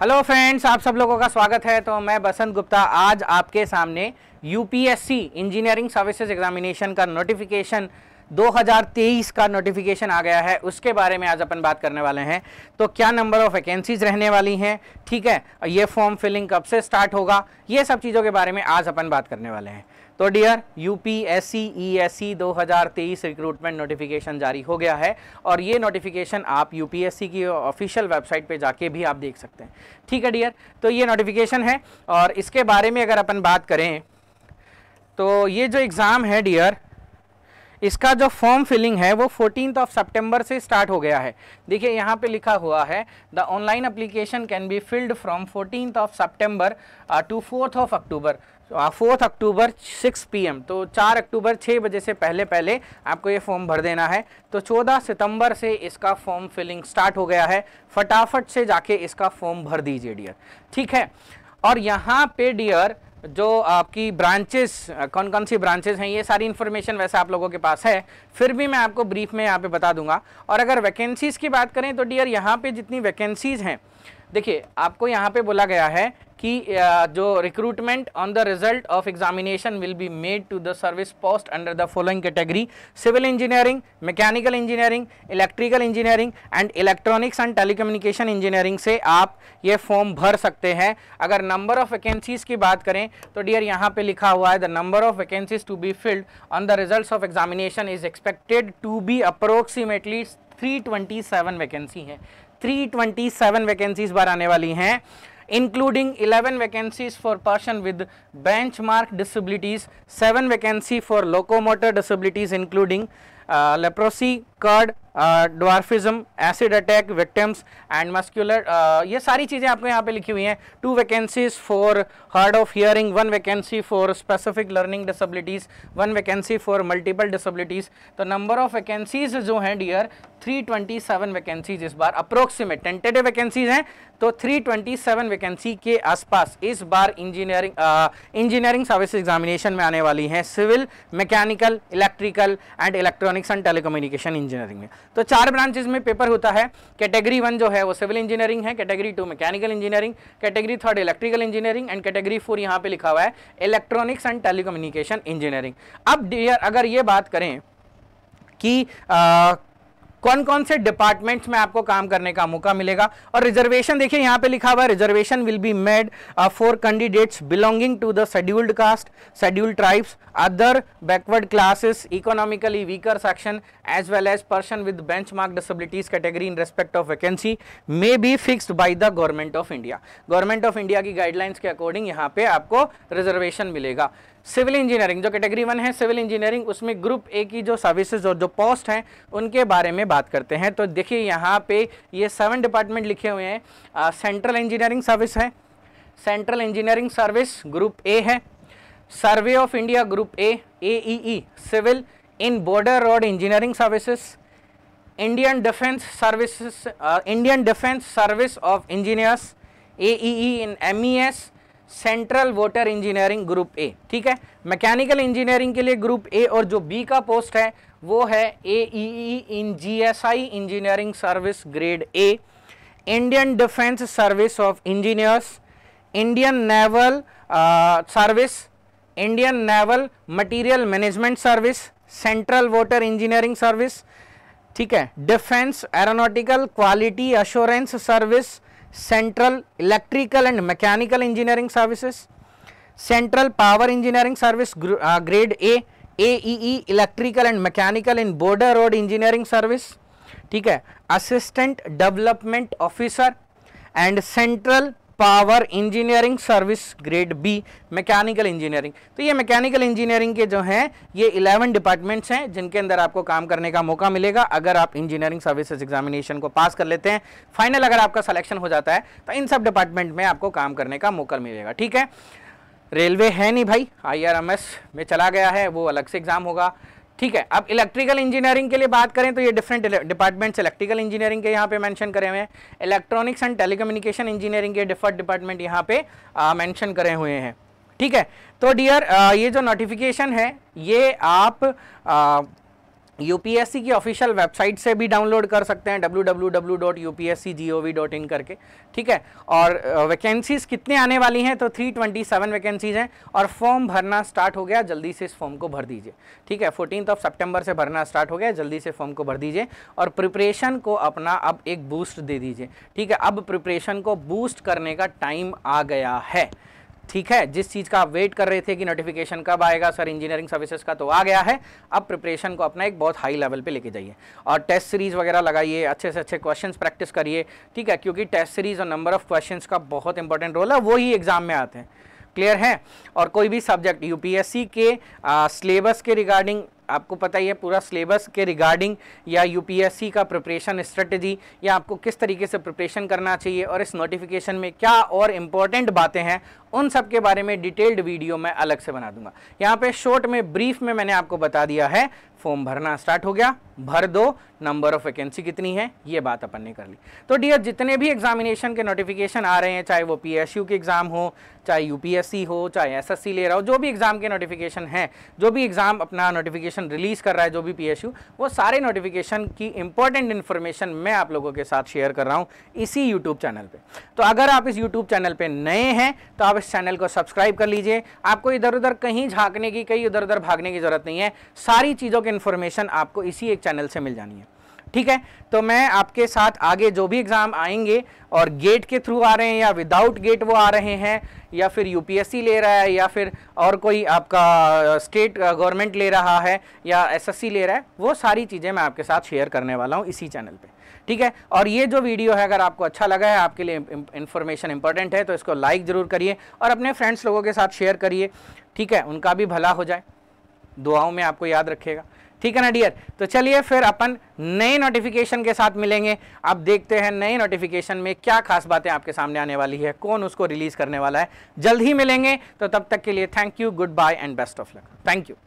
hello friends आप सब लोगों का स्वागत है तो मैं बसंत गुप्ता आज आपके सामने यूपीएससी इंजीनियरिंग सर्विसेज एग्जामिनेशन का नोटिफिकेशन 2023 का नोटिफिकेशन आ गया है उसके बारे में आज अपन बात करने वाले हैं तो क्या नंबर ऑफ वैकेंसीज रहने वाली हैं ठीक है ये फॉर्म फिलिंग कब से स्टार्ट होगा ये सब चीज़ों के बारे में आज अपन बात करने वाले हैं तो dear U P S S C C E दो हज़ार तेईस रिक्रूटमेंट नोटिफिकेशन जारी हो गया है और ये नोटिफिकेशन आप यू पी एस सी की ऑफिशियल वेबसाइट पे जाके भी आप देख सकते हैं ठीक है डियर तो ये नोटिफिकेशन है और इसके बारे में अगर अपन बात करें तो ये जो एग्ज़ाम है डियर इसका जो फॉर्म फिलिंग है वो फोर्टीन ऑफ सेप्टेम्बर से स्टार्ट हो गया है देखिए यहाँ पे लिखा हुआ है the online application can be filled from fourteen of September to fourth of October fourth October six PM तो चार अक्टूबर छः बजे से पहले पहले आपको ये फॉर्म भर देना है तो चौदह सितंबर से इसका फॉर्म फिलिंग स्टार्ट हो गया है फटाफट से जाके इसका फॉर्म भर दीजिए डियर ठीक है और यहाँ पे डियर जो आपकी ब्रांचेस कौन कौन सी ब्रांचेस हैं ये सारी इन्फॉर्मेशन वैसे आप लोगों के पास है फिर भी मैं आपको ब्रीफ में यहाँ पे बता दूंगा और अगर वैकेंसीज़ की बात करें तो डियर यहाँ पे जितनी वैकेंसीज़ हैं देखिए आपको यहाँ पे बोला गया है कि जो recruitment on the result of examination will be made to the service post under the following category civil engineering mechanical engineering electrical engineering and electronics and telecommunication engineering से आप ये फॉर्म भर सकते हैं अगर नंबर ऑफ वैकेंसीज की बात करें तो डियर यहाँ पे लिखा हुआ है the number of vacancies to be filled on the result of examination is expected to be approximately 327 vacancy है 327 वैकेंसीज बार आने वाली हैं including 11 vacancies for person with benchmark disabilities 7 vacancy for locomotor disabilities including leprosy cured dwarfism acid attack victims and muscular ये सारी चीज़ें आपको यहाँ पे लिखी हुई हैं two vacancies for hard of hearing one vacancy for specific learning disabilities one vacancy for multiple disabilities तो नंबर ऑफ वैकेंसीज जो हैं डियर 327 वैकेंसीज इस बार अप्रोक्सीमेट टेंटेटिव वैकेंसीज हैं तो 327 वैकेंसी के आसपास इस बार इंजीनियरिंग इंजीनियरिंग सर्विस एग्जामिनेशन में आने वाली हैं civil mechanical electrical and electronics and telecommunication engineering में तो चार ब्रांचेज में पेपर होता है कैटेगरी वन जो है वो सिविल इंजीनियरिंग है category two mechanical engineering category third electrical engineering and category four यहाँ पे लिखा हुआ है इलेक्ट्रॉनिक्स एंड टेलीकम्युनिकेशन इंजीनियरिंग अब डियर अगर ये बात करें कि आ, कौन कौन से डिपार्टमेंट्स में आपको काम करने का मौका मिलेगा और रिजर्वेशन देखिए यहाँ पे लिखा हुआ है reservation will be made for candidates belonging to the scheduled caste scheduled tribes other backward classes economically weaker section as well as person with bench mark disabilities category in respect of vacancy may be fixed by the government of India government of India की guidelines के according यहाँ पे आपको reservation मिलेगा civil engineering जो category one है civil engineering उसमें group A की जो सर्विसेज और जो पोस्ट हैं उनके बारे में बात करते हैं तो देखिए यहाँ पे ये सेवन डिपार्टमेंट लिखे हुए हैं सेंट्रल इंजीनियरिंग सर्विस है central engineering service group A है survey of India group A A civil in border road engineering services Indian defence services Indian defence service of engineers A in S central water engineering group A ठीक है mechanical engineering के लिए group A और जो B का post है वो है A E in G S I engineering service grade A Indian defence service of engineers Indian naval service Indian naval material management service central water engineering service ठीक है defence aeronautical quality assurance service central electrical and mechanical engineering services central power engineering service uh, grade a aee electrical and mechanical in border road engineering service ठीक है assistant development officer and central power engineering service grade B mechanical engineering तो ये mechanical engineering के जो हैं ये 11 departments हैं जिनके अंदर आपको काम करने का मौका मिलेगा अगर आप इंजीनियरिंग सर्विसेज एग्जामिनेशन को पास कर लेते हैं फाइनल अगर आपका सलेक्शन हो जाता है तो इन सब डिपार्टमेंट में आपको काम करने का मौका मिलेगा ठीक है रेलवे है नहीं भाई आई में चला गया है वो अलग से एग्ज़ाम होगा ठीक है अब इलेक्ट्रिकल इंजीनियरिंग के लिए बात करें तो ये डिफरेंट डिपार्टमेंट्स इलेक्ट्रिकल इंजीनियरिंग के यहाँ पे मेंशन करे हुए हैं इलेक्ट्रॉनिक्स एंड टेलीकम्युनिकेशन इंजीनियरिंग के डिफर्ट डिपार्टमेंट यहाँ पे मेंशन करे हुए हैं ठीक है तो डियर ये जो नोटिफिकेशन है ये आप यूपीएससी की ऑफिशियल वेबसाइट से भी डाउनलोड कर सकते हैं www.upscgov.in करके ठीक है और वैकेंसीज़ कितने आने वाली हैं तो 327 वैकेंसीज़ हैं और फॉर्म भरना स्टार्ट हो गया जल्दी से इस फॉर्म को भर दीजिए ठीक है फोर्टीन ऑफ सितंबर से भरना स्टार्ट हो गया जल्दी से फॉर्म को भर दीजिए और प्रिपरेशन को अपना अब एक बूस्ट दे दीजिए ठीक है अब प्रिपरेशन को बूस्ट करने का टाइम आ गया है ठीक है जिस चीज़ का आप वेट कर रहे थे कि नोटिफिकेशन कब आएगा सर इंजीनियरिंग सर्विसेज का तो आ गया है अब प्रिपरेशन को अपना एक बहुत हाई लेवल पे लेके जाइए और टेस्ट सीरीज़ वगैरह लगाइए अच्छे से अच्छे क्वेश्चंस प्रैक्टिस करिए ठीक है क्योंकि टेस्ट सीरीज़ और नंबर ऑफ क्वेश्चंस का बहुत इंपॉर्टेंट रोल है वो ही एग्ज़ाम में आते हैं क्लियर है और कोई भी सब्जेक्ट यूपीएससी के सिलेबस के रिगार्डिंग आपको पता ही है पूरा सिलेबस के रिगार्डिंग या यूपीएससी का प्रिपरेशन स्ट्रेटजी या आपको किस तरीके से प्रिपरेशन करना चाहिए और इस नोटिफिकेशन में क्या और इम्पॉर्टेंट बातें हैं उन सब के बारे में डिटेल्ड वीडियो मैं अलग से बना दूंगा यहाँ पे शॉर्ट में ब्रीफ में मैंने आपको बता दिया है फॉर्म भरना स्टार्ट हो गया भर दो नंबर ऑफ वैकेंसी कितनी है ये बात अपन ने कर ली तो डियर जितने भी एग्जामिनेशन के नोटिफिकेशन आ रहे हैं चाहे वो पीएसयू के एग्ज़ाम हो चाहे यूपीएससी हो चाहे एसएससी ले रहा हो जो भी एग्ज़ाम के नोटिफिकेशन है जो भी एग्ज़ाम अपना नोटिफिकेशन रिलीज़ कर रहा है जो भी यू वो सारे नोटिफिकेशन की इंपॉर्टेंट इन्फॉर्मेशन मैं आप लोगों के साथ शेयर कर रहा हूँ इसी यूट्यूब चैनल पर तो अगर आप इस यूट्यूब चैनल पर नए हैं तो आप इस चैनल को सब्सक्राइब कर लीजिए आपको इधर उधर कहीं झाँकने की कहीं इधर उधर भागने की ज़रूरत नहीं है सारी चीज़ों के इन्फॉर्मेशन आपको इसी एक चैनल से मिल जानी है ठीक है तो मैं आपके साथ आगे जो भी एग्ज़ाम आएंगे और गेट के थ्रू आ रहे हैं या विदाउट गेट वो आ रहे हैं या फिर यूपीएससी ले रहा है या फिर और कोई आपका स्टेट गवर्नमेंट ले रहा है या एसएससी ले रहा है वो सारी चीज़ें मैं आपके साथ शेयर करने वाला हूँ इसी चैनल पे ठीक है और ये जो वीडियो है अगर आपको अच्छा लगा है आपके लिए इन्फॉर्मेशन इंपॉर्टेंट है तो इसको लाइक ज़रूर करिए और अपने फ्रेंड्स लोगों के साथ शेयर करिए ठीक है उनका भी भला हो जाए दुआओं में आपको याद रखेगा ठीक है ना डियर तो चलिए फिर अपन नए नोटिफिकेशन के साथ मिलेंगे अब देखते हैं नए नोटिफिकेशन में क्या खास बातें आपके सामने आने वाली है कौन उसको रिलीज़ करने वाला है जल्द ही मिलेंगे तो तब तक के लिए thank you goodbye and best of luck thank you